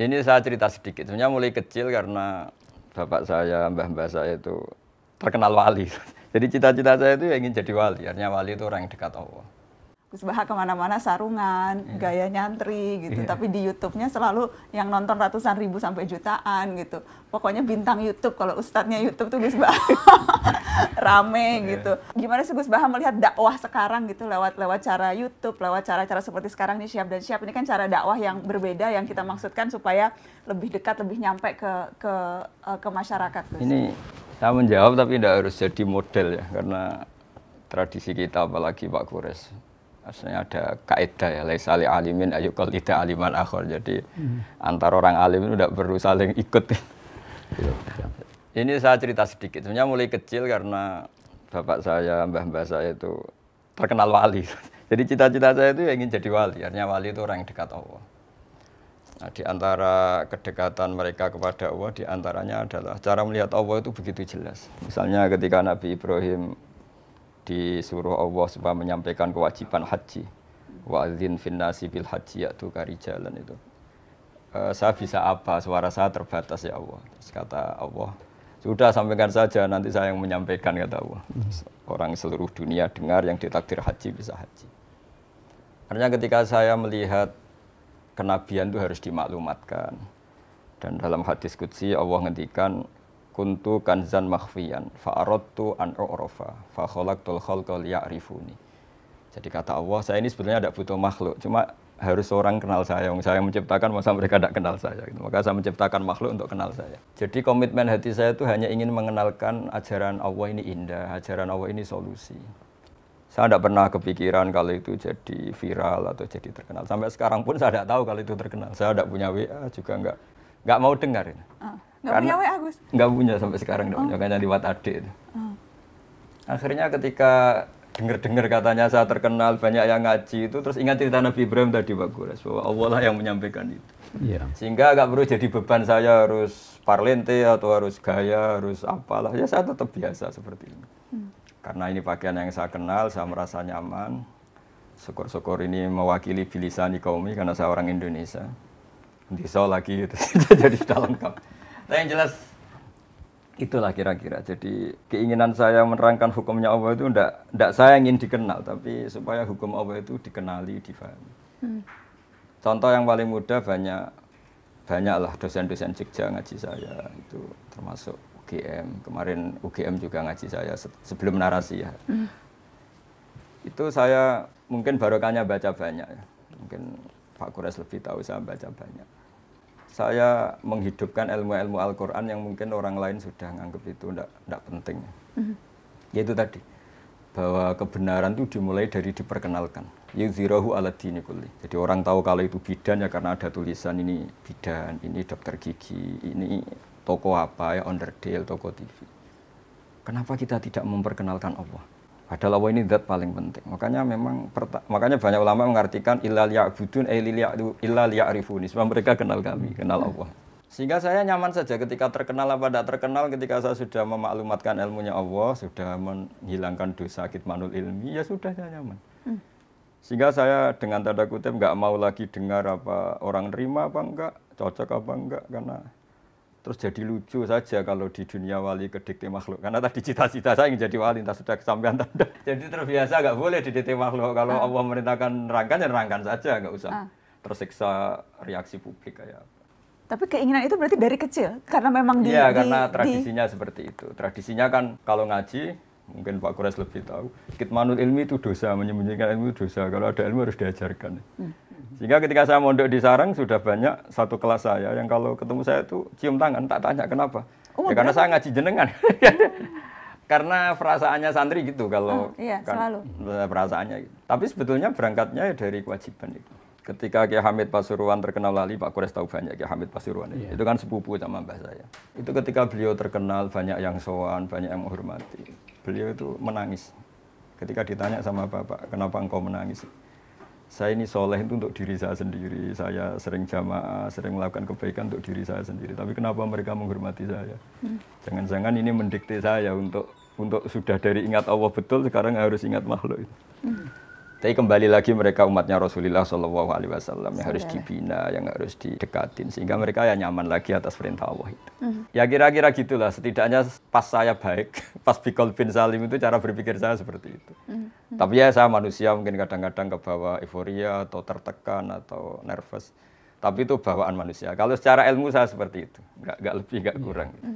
Ini saya cerita sedikit. Sebenarnya mulai kecil karena bapak saya, mbah-mbah saya itu terkenal wali. Jadi cita-cita saya itu ya ingin jadi wali. Artinya wali itu orang yang dekat Allah. Gus Baha kemana-mana sarungan, yeah. gaya nyantri gitu. Yeah. Tapi di YouTube-nya selalu yang nonton ratusan ribu sampai jutaan gitu. Pokoknya bintang YouTube kalau ustadznya YouTube tuh Gus rame yeah. gitu. Gimana sih Gus Bahar melihat dakwah sekarang gitu lewat lewat cara YouTube, lewat cara-cara seperti sekarang nih Siap dan Siap ini kan cara dakwah yang berbeda yang kita maksudkan supaya lebih dekat, lebih nyampe ke ke eh, ke masyarakat. Gus. Ini saya menjawab tapi tidak harus jadi model ya karena tradisi kita apalagi Pak Kures Maksudnya ada kaidah ya, laisa li alimin ayu tidak aliman akhor. Jadi hmm. antar orang alim itu tidak perlu saling ikut. Iya, iya. Ini saya cerita sedikit. Sebenarnya mulai kecil karena bapak saya, mbah-mbah saya itu terkenal wali. Jadi cita-cita saya itu ya ingin jadi wali. Artinya wali itu orang yang dekat Allah. Nah, di antara kedekatan mereka kepada Allah, di antaranya adalah cara melihat Allah itu begitu jelas. Misalnya ketika Nabi Ibrahim disuruh Allah supaya menyampaikan kewajiban haji. Wa'adzin finnasi bil haji yaitu kari jalan itu. Eh, saya bisa apa? Suara saya terbatas ya Allah. Terus kata Allah, sudah sampaikan saja, nanti saya yang menyampaikan kata Allah. Orang seluruh dunia dengar yang ditakdir haji bisa haji. Karena ketika saya melihat kenabian itu harus dimaklumatkan. Dan dalam hadis kutsi Allah ngendikan kuntu kanzan makhfiyan fa'aradtu an u'rafa fa khalaqtul khalqa liya'rifuni. Jadi kata Allah, saya ini sebenarnya tidak butuh makhluk, cuma harus orang kenal saya. Yang saya menciptakan masa mereka tidak kenal saya. Gitu. Maka saya menciptakan makhluk untuk kenal saya. Jadi komitmen hati saya itu hanya ingin mengenalkan ajaran Allah ini indah, ajaran Allah ini solusi. Saya tidak pernah kepikiran kalau itu jadi viral atau jadi terkenal. Sampai sekarang pun saya tidak tahu kalau itu terkenal. Saya tidak punya WA juga nggak nggak mau dengar. ini. Uh, nggak punya WA Gus? Nggak punya sampai sekarang. Nggak punya, oh. kayaknya lewat adik. Ah. Akhirnya ketika dengar-dengar katanya saya terkenal banyak yang ngaji itu terus ingat cerita Nabi Ibrahim tadi Pak Gores bahwa Allah lah yang menyampaikan itu ya. sehingga agak perlu jadi beban saya harus parlente atau harus gaya harus apalah ya saya tetap biasa seperti ini hmm. karena ini pakaian yang saya kenal saya merasa nyaman syukur-syukur ini mewakili kaum ini karena saya orang Indonesia Diso lagi itu jadi sudah lengkap nah yang jelas Itulah kira-kira. Jadi keinginan saya menerangkan hukumnya Allah itu enggak, enggak saya ingin dikenal, tapi supaya hukum Allah itu dikenali, difahami. Hmm. Contoh yang paling mudah banyak banyaklah dosen-dosen Jogja ngaji saya itu termasuk UGM. Kemarin UGM juga ngaji saya sebelum narasi ya. Hmm. Itu saya mungkin barokahnya baca banyak ya. Mungkin Pak Kures lebih tahu saya baca banyak saya menghidupkan ilmu-ilmu Al-Quran yang mungkin orang lain sudah menganggap itu tidak penting. Mm-hmm. Yaitu tadi, bahwa kebenaran itu dimulai dari diperkenalkan. Yuzirahu ala dini kulli. Jadi orang tahu kalau itu bidan ya karena ada tulisan ini bidan, ini dokter gigi, ini toko apa ya, onderdil, toko TV. Kenapa kita tidak memperkenalkan Allah? Padahal Allah ini zat paling penting. Makanya memang makanya banyak ulama mengartikan ilal ya'budun eh ilal ya'rifuni. Sebab mereka kenal kami, kenal Allah. Sehingga saya nyaman saja ketika terkenal apa tidak terkenal, ketika saya sudah memaklumatkan ilmunya Allah, sudah menghilangkan dosa kitmanul ilmi, ya sudah saya nyaman. Hmm. Sehingga saya dengan tanda kutip nggak mau lagi dengar apa orang nerima apa enggak, cocok apa enggak, karena terus jadi lucu saja kalau di dunia wali kedikte makhluk karena tadi cita-cita saya ingin jadi wali entah sudah kesampaian tanda jadi terbiasa nggak boleh didikte makhluk kalau ah. Allah merintahkan rangkan ya rangkan saja nggak usah ah. tersiksa reaksi publik kayak apa tapi keinginan itu berarti dari kecil karena memang di Iya, karena di, tradisinya di... seperti itu. Tradisinya kan kalau ngaji mungkin Pak Kures lebih tahu. Kitmanul ilmi itu dosa, menyembunyikan ilmu itu dosa. Kalau ada ilmu harus diajarkan. Hmm. Sehingga ketika saya mondok di Sarang sudah banyak satu kelas saya yang kalau ketemu saya itu cium tangan, tak tanya kenapa. Oh, ya, karena saya ngaji jenengan. Oh. karena perasaannya santri gitu kalau oh, iya, kan, nah, perasaannya gitu. Tapi sebetulnya berangkatnya dari kewajiban itu. Ketika Kiai Hamid Pasuruan terkenal lali, Pak Kures tahu banyak Kiai Hamid Pasuruan. Yeah. Itu kan sepupu sama mbah saya. Itu ketika beliau terkenal banyak yang sowan, banyak yang menghormati. Beliau itu menangis. Ketika ditanya sama Bapak, kenapa engkau menangis? saya ini soleh itu untuk diri saya sendiri. Saya sering jamaah, sering melakukan kebaikan untuk diri saya sendiri. Tapi kenapa mereka menghormati saya? Hmm. Jangan-jangan ini mendikte saya untuk untuk sudah dari ingat Allah betul sekarang harus ingat makhluk. Hmm. Tapi kembali lagi mereka umatnya Rasulullah Shallallahu Alaihi Wasallam yang harus dibina, yang harus didekatin sehingga mereka ya nyaman lagi atas perintah Allah itu. Hmm. Ya kira-kira gitulah. Setidaknya pas saya baik, pas Bikol bin Salim itu cara berpikir saya seperti itu. Tapi ya saya manusia mungkin kadang-kadang kebawa euforia atau tertekan atau nervous. Tapi itu bawaan manusia. Kalau secara ilmu saya seperti itu, nggak, nggak lebih nggak iya. kurang. Gitu.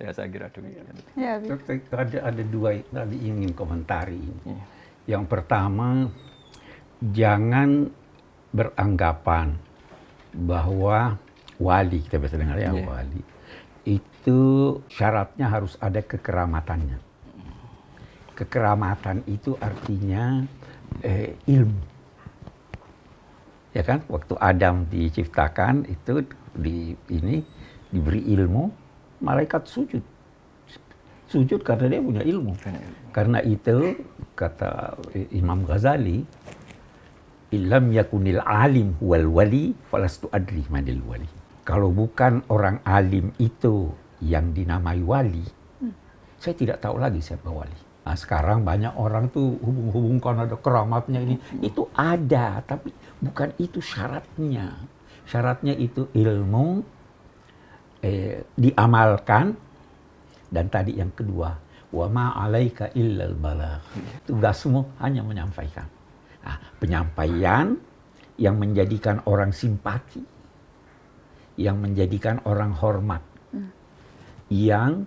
Ya saya kira demikian. Ya, Dokter, ada ada dua tadi ingin komentari. Ya. Yang pertama, jangan beranggapan bahwa wali kita biasa dengar ya yeah. wali itu syaratnya harus ada kekeramatannya kekeramatan itu artinya eh, ilmu. Ya kan? Waktu Adam diciptakan itu di ini diberi ilmu, malaikat sujud. Sujud karena dia punya ilmu. Karena itu kata Imam Ghazali, "Illam yakunil alim wal wali falastu adri manil wali." Kalau bukan orang alim itu yang dinamai wali, hmm. saya tidak tahu lagi siapa wali. Nah, sekarang banyak orang tuh hubung-hubung ada keramatnya ini hmm. itu ada tapi bukan itu syaratnya. Syaratnya itu ilmu eh, diamalkan dan tadi yang kedua wa ma alaika illal balagh. Tugasmu hanya menyampaikan. Nah, penyampaian yang menjadikan orang simpati, yang menjadikan orang hormat, hmm. yang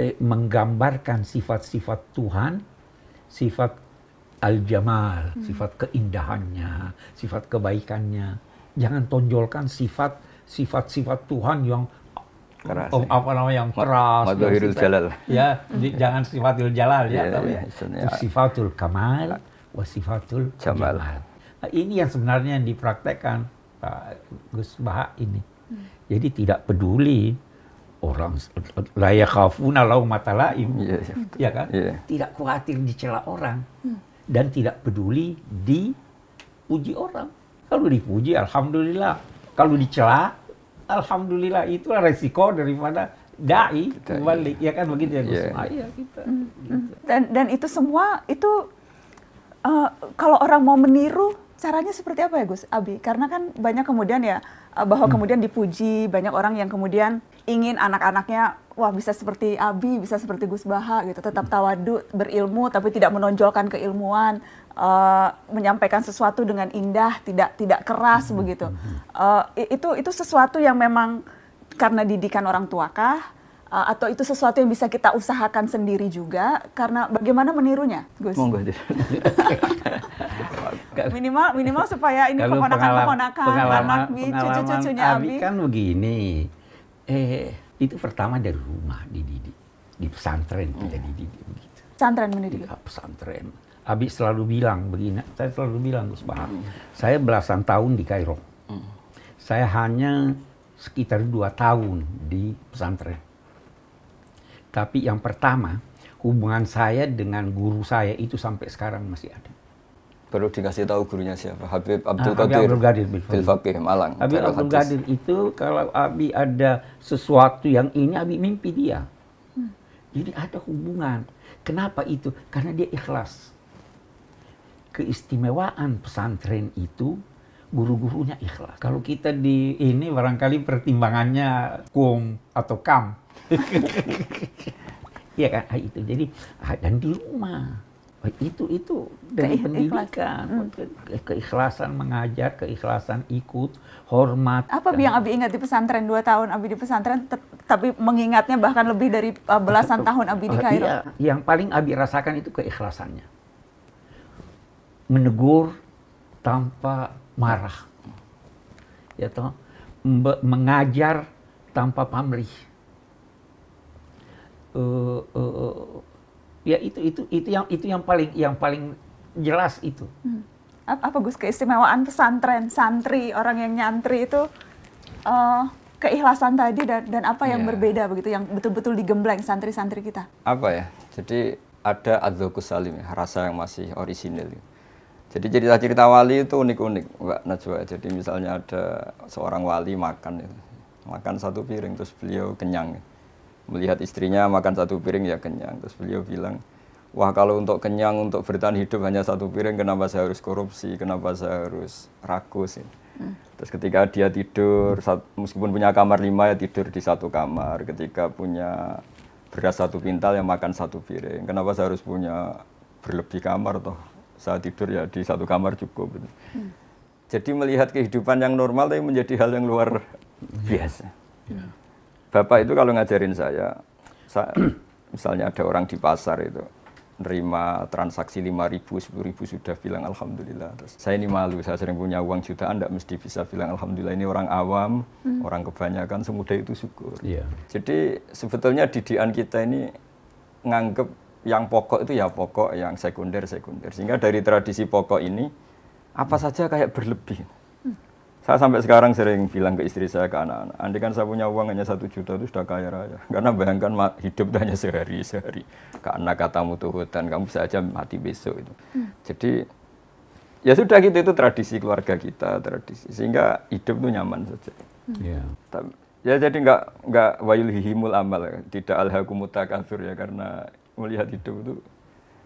eh, menggambarkan sifat-sifat Tuhan, sifat al-jamal, hmm. sifat keindahannya, sifat kebaikannya. Jangan tonjolkan sifat sifat-sifat Tuhan yang keras. Oh, ya. apa namanya yang keras. Madhahirul jalal. Ya, jangan sifatul jalal ya, yeah, tapi yeah, ya, ya. sifatul kamal wa sifatul jamal. jamal. Nah, ini yang sebenarnya yang dipraktekkan Pak Gus Baha ini. Hmm. Jadi tidak peduli orang layak kafuna lau matalaim. yeah. ya, ya iya kan? Yeah. Tidak khawatir dicela orang hmm. dan tidak peduli dipuji orang. Kalau dipuji alhamdulillah, kalau dicela alhamdulillah itulah resiko daripada dai kembali ya. kan begitu ya Gus. Yeah. kita. Mm. Dan dan itu semua itu uh, kalau orang mau meniru caranya seperti apa ya Gus Abi? Karena kan banyak kemudian ya Eh, bahwa hmm. kemudian dipuji banyak orang yang kemudian ingin anak-anaknya wah bisa seperti Abi, bisa seperti Gus Baha gitu, tetap tawadu, berilmu tapi tidak menonjolkan keilmuan, uh, menyampaikan sesuatu dengan indah, tidak tidak keras hmm. begitu. Uh, itu itu sesuatu yang memang karena didikan orang tua kah uh, atau itu sesuatu yang bisa kita usahakan sendiri juga karena bagaimana menirunya, Gus? Monggo. minimal minimal supaya ini keponakan-keponakan anak cucu-cucunya Abi. kan begini. Eh, itu pertama dari rumah dididik. Di pesantren hmm. Oh. kita dididik begitu. Pesantren mendidik. Ya, pesantren. Abi selalu bilang begini, saya selalu bilang Gus Bahar, hmm. saya belasan tahun di Kairo. Hmm. Saya hanya sekitar dua tahun di pesantren. Tapi yang pertama, hubungan saya dengan guru saya itu sampai sekarang masih ada. Perlu dikasih tahu gurunya siapa? Habib Abdul ah, Qadir. Habib Abdul Qadir Bil Malang. Habib Abdul Qadir itu kalau Abi ada sesuatu yang ini Abi mimpi dia. Hmm. Jadi ada hubungan. Kenapa itu? Karena dia ikhlas. Keistimewaan pesantren itu guru-gurunya ikhlas. Kalau kita di ini barangkali pertimbangannya kum atau kam. Iya kan? Nah, itu jadi ah, dan di rumah itu itu dari Keikhlasan. pendidikan hmm. keikhlasan mengajar keikhlasan ikut hormat apa yang abi ingat di pesantren dua tahun abi di pesantren tapi mengingatnya bahkan lebih dari uh, belasan uh, tahun abi di oh, Kairo iya, yang paling abi rasakan itu keikhlasannya menegur tanpa marah ya toh mengajar tanpa pamrih uh, uh, ya itu itu itu yang itu yang paling yang paling jelas itu hmm. apa Gus keistimewaan pesantren santri orang yang nyantri itu uh, keikhlasan tadi dan dan apa yang yeah. berbeda begitu yang betul-betul digembleng santri-santri kita apa ya jadi ada adzoku salim rasa yang masih orisinil ya. jadi cerita-cerita wali itu unik-unik Mbak Najwa jadi misalnya ada seorang wali makan makan satu piring terus beliau kenyang ya melihat istrinya makan satu piring ya kenyang. Terus beliau bilang, wah kalau untuk kenyang, untuk bertahan hidup hanya satu piring, kenapa saya harus korupsi, kenapa saya harus rakus. Ya. Terus ketika dia tidur, meskipun punya kamar lima ya tidur di satu kamar. Ketika punya beras satu pintal yang makan satu piring. Kenapa saya harus punya berlebih kamar toh? Saya tidur ya di satu kamar cukup. Gitu. Hmm. Jadi melihat kehidupan yang normal tapi menjadi hal yang luar biasa. Yeah. Bapak itu kalau ngajarin saya, saya misalnya ada orang di pasar itu nerima transaksi lima ribu, sepuluh ribu sudah bilang Alhamdulillah. Terus saya ini malu, saya sering punya uang jutaan, tidak mesti bisa bilang Alhamdulillah. Ini orang awam, hmm. orang kebanyakan, semudah itu syukur. Yeah. Jadi sebetulnya didikan kita ini nganggep yang pokok itu ya pokok, yang sekunder, sekunder. Sehingga dari tradisi pokok ini, apa saja kayak berlebih. Saya sampai sekarang sering bilang ke istri saya, ke anak-anak, andai kan saya punya uang hanya satu juta itu sudah kaya raya. Karena bayangkan hidup hanya sehari, sehari. Karena katamu tuh hutan, kamu saja mati besok. Itu. Hmm. Jadi, ya sudah gitu, itu tradisi keluarga kita, tradisi. Sehingga hidup itu nyaman saja. Hmm. Yeah. Tapi, ya jadi nggak nggak wayulhihimul amal, tidak alhakumuta kafir ya, karena melihat hidup itu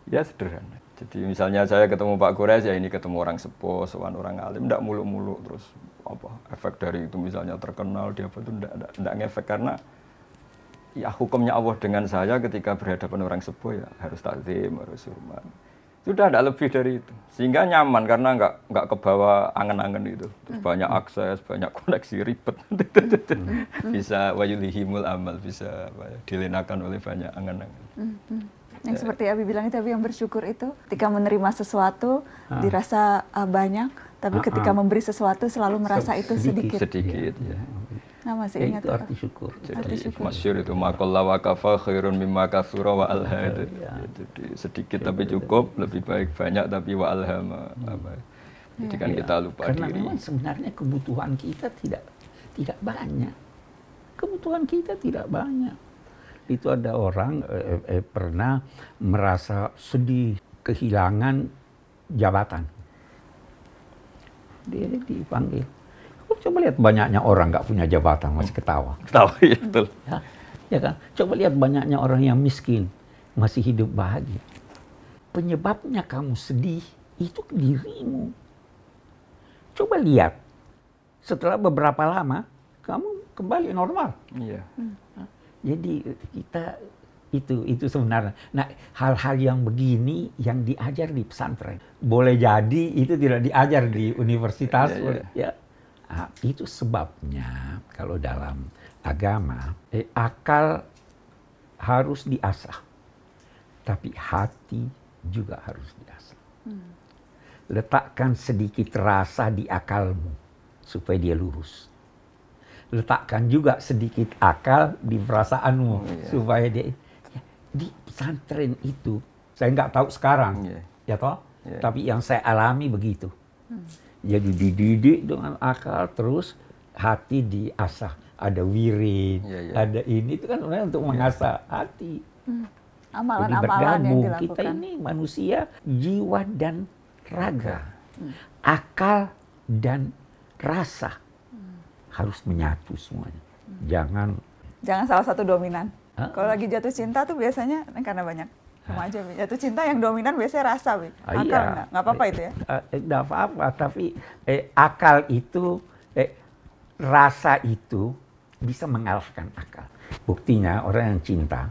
ya sederhana. Jadi misalnya saya ketemu Pak Gores ya ini ketemu orang sepo, sowan orang alim, tidak muluk-muluk terus apa efek dari itu misalnya terkenal dia apa itu tidak ngefek karena ya hukumnya Allah dengan saya ketika berhadapan orang sepo ya harus takzim, harus hormat. Sudah tidak lebih dari itu. Sehingga nyaman karena nggak nggak kebawa angen-angen itu. Terus hmm. banyak akses, banyak koneksi ribet. Hmm. bisa wayulihimul amal, bisa ya, dilenakan oleh banyak angen-angen. Hmm, yang ya. seperti Abi bilang itu yang bersyukur itu ketika menerima sesuatu uh, dirasa uh, banyak tapi uh, ketika memberi sesuatu selalu merasa sedikit, itu sedikit sedikit ya, ya. Nah, masih ya, ingat itu arti syukur. Jadi masyur itu makallah wa khairun mimma kasura wa alha iya. itu. Jadi ya, sedikit iya, tapi cukup, lebih baik banyak tapi wa alha hmm. Iya. Jadi kan kita lupa Karena diri. Karena sebenarnya kebutuhan kita tidak tidak banyak. Kebutuhan kita tidak banyak itu ada orang eh, eh, eh, pernah merasa sedih kehilangan jabatan. Dia dipanggil. Coba lihat banyaknya orang nggak punya jabatan masih ketawa. Ketawa ya betul. Ya, ya kan. Coba lihat banyaknya orang yang miskin masih hidup bahagia. Penyebabnya kamu sedih itu dirimu. Coba lihat setelah beberapa lama kamu kembali normal. Iya. Hmm. Jadi kita itu itu sebenarnya. Nah, hal-hal yang begini yang diajar di pesantren. Boleh jadi itu tidak diajar di universitas. Iya, iya. Ya, ya. ya. Nah, itu sebabnya kalau dalam agama eh, akal harus diasah, tapi hati juga harus diasah. Hmm. Letakkan sedikit rasa di akalmu supaya dia lurus letakkan juga sedikit akal di perasaanmu oh, iya. supaya dia ya, di pesantren itu saya nggak tahu sekarang yeah. ya toh yeah. tapi yang saya alami begitu hmm. jadi dididik dengan akal terus hati diasah ada wirid yeah, yeah. ada ini itu kan sebenarnya untuk iya. mengasah hati hmm. amalan jadi bergabung yang dilakukan. kita ini manusia jiwa dan raga hmm. akal dan rasa harus menyatu semuanya. Hmm. Jangan jangan salah satu dominan. Huh? Kalau lagi jatuh cinta tuh biasanya eh, karena banyak sama aja Jatuh cinta yang dominan biasanya rasa Bi. Ah, iya. Akal nggak? Nggak apa-apa eh, itu ya? Eh, nggak apa-apa, tapi eh, akal itu, eh, rasa itu bisa mengalahkan akal. Buktinya orang yang cinta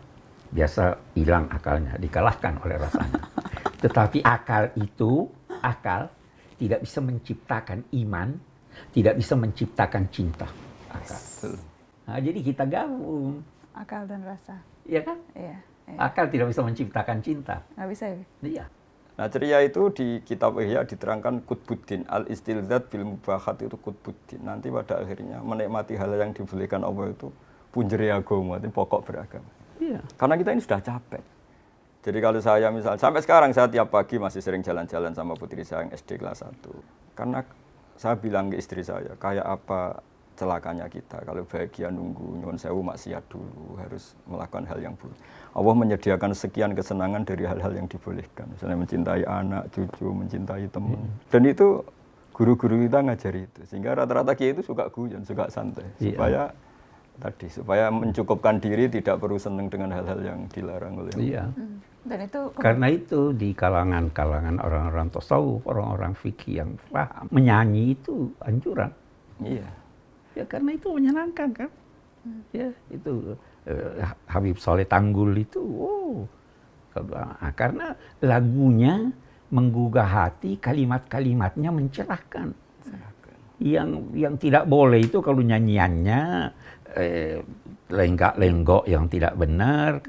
biasa hilang akalnya, dikalahkan oleh rasanya. Tetapi akal itu, akal tidak bisa menciptakan iman tidak bisa menciptakan cinta akal. Nah, jadi kita gabung. Akal dan rasa. Iya kan? Iya. iya. Akal tidak bisa menciptakan cinta. Nggak bisa ya? Iya. Nah ceria itu di kitab Ihya diterangkan kutbuddin. al-istilzat bil mubahat itu kutbuddin. Nanti pada akhirnya menikmati hal yang dibolehkan Allah itu punjeri agama, itu pokok beragama. Iya. Karena kita ini sudah capek. Jadi kalau saya misalnya, sampai sekarang saya tiap pagi masih sering jalan-jalan sama putri saya yang SD kelas 1. Karena saya bilang ke istri saya, kayak apa celakanya kita kalau bahagia nunggu nyuwun sewu maksiat dulu harus melakukan hal yang buruk. Allah menyediakan sekian kesenangan dari hal-hal yang dibolehkan. Misalnya mencintai anak, cucu, mencintai teman. Hmm. Dan itu guru-guru kita ngajari itu. Sehingga rata-rata kita itu suka guyon, suka santai. Iya. Supaya tadi supaya mencukupkan diri tidak perlu seneng dengan hal-hal yang dilarang oleh iya hmm. dan itu karena itu di kalangan kalangan orang-orang tasawuf orang-orang fikih yang paham menyanyi itu anjuran iya ya karena itu menyenangkan kan hmm. ya itu eh, Habib Soleh Tanggul itu oh karena lagunya menggugah hati kalimat-kalimatnya mencerahkan yang yang tidak boleh itu kalau nyanyiannya eh, lenggak-lenggok yang tidak benar,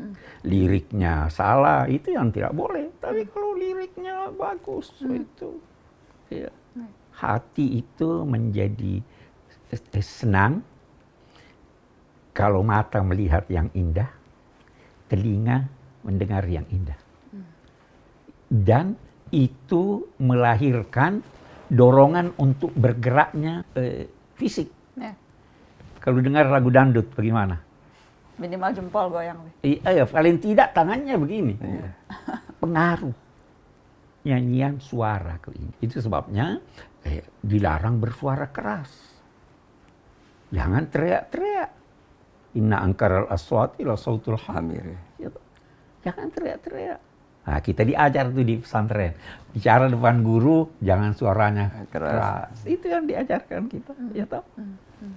liriknya salah, itu yang tidak boleh. Tapi kalau liriknya bagus, hmm. itu ya. hati itu menjadi senang kalau mata melihat yang indah, telinga mendengar yang indah. Hmm. Dan itu melahirkan dorongan untuk bergeraknya eh, fisik kalau dengar lagu dangdut bagaimana? Minimal jempol goyang. Iya, paling tidak tangannya begini. Iya. Pengaruh nyanyian suara ini. Itu sebabnya eh, dilarang bersuara keras. Jangan teriak-teriak. Inna angkaral aswati la sautul hamir. Ya. Iya jangan teriak-teriak. Nah, kita diajar tuh di pesantren. Bicara depan guru, jangan suaranya keras. keras. Itu yang diajarkan kita, ya toh. Hmm. hmm, hmm.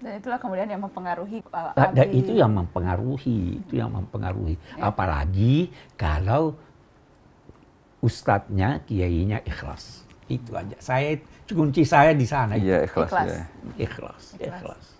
Dan itulah kemudian yang mempengaruhi uh, nah, Dan itu yang mempengaruhi, itu yang mempengaruhi. Ya. Apalagi kalau ustadznya, kiainya ikhlas. Itu aja. Saya kunci saya di sana. Iya, ikhlas, ikhlas. Ya. ikhlas. Ikhlas. Ikhlas.